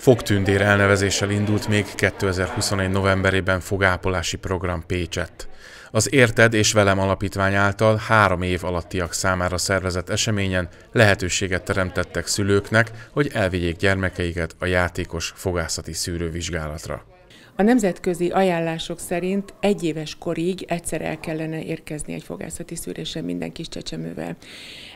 Fogtündér elnevezéssel indult még 2021. novemberében fogápolási program Pécsett. Az Érted és Velem Alapítvány által három év alattiak számára szervezett eseményen lehetőséget teremtettek szülőknek, hogy elvigyék gyermekeiket a játékos fogászati szűrővizsgálatra. A nemzetközi ajánlások szerint egy éves korig egyszer el kellene érkezni egy fogászati szűrésen minden kis csecsemővel.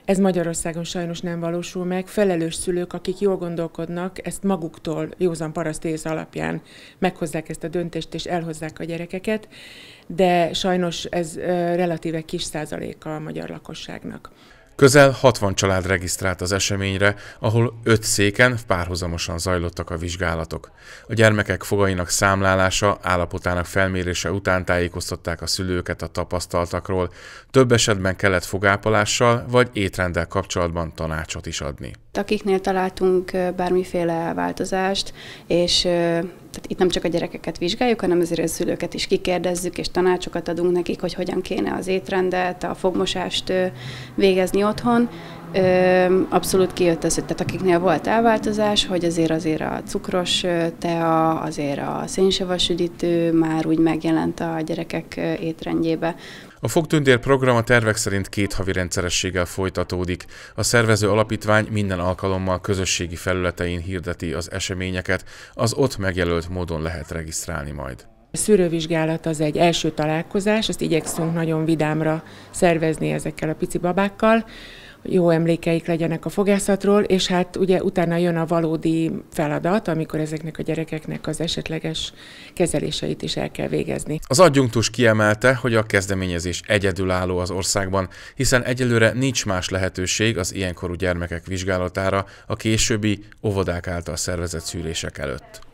Ez Magyarországon sajnos nem valósul meg. Felelős szülők, akik jól gondolkodnak, ezt maguktól józan parasztész alapján meghozzák ezt a döntést és elhozzák a gyerekeket, de sajnos ez relatíve kis százaléka a magyar lakosságnak. Közel 60 család regisztrált az eseményre, ahol 5 széken párhuzamosan zajlottak a vizsgálatok. A gyermekek fogainak számlálása, állapotának felmérése után tájékoztatták a szülőket a tapasztaltakról, több esetben kellett fogápolással vagy étrenddel kapcsolatban tanácsot is adni. Akiknél találtunk bármiféle változást, és tehát itt nem csak a gyerekeket vizsgáljuk, hanem azért a szülőket is kikérdezzük, és tanácsokat adunk nekik, hogy hogyan kéne az étrendet, a fogmosást végezni otthon, abszolút kijött az, hogy tehát akiknél volt elváltozás, hogy azért azért a cukros tea, azért a szénsavas üdítő már úgy megjelent a gyerekek étrendjébe. A fogtündér program a tervek szerint két havi rendszerességgel folytatódik. A szervező alapítvány minden alkalommal közösségi felületein hirdeti az eseményeket, az ott megjelölt módon lehet regisztrálni majd. A szűrővizsgálat az egy első találkozás, azt igyekszünk nagyon vidámra szervezni ezekkel a pici babákkal jó emlékeik legyenek a fogászatról, és hát ugye utána jön a valódi feladat, amikor ezeknek a gyerekeknek az esetleges kezeléseit is el kell végezni. Az adjunktus kiemelte, hogy a kezdeményezés egyedülálló az országban, hiszen egyelőre nincs más lehetőség az ilyenkorú gyermekek vizsgálatára a későbbi óvodák által szervezett szűrések előtt.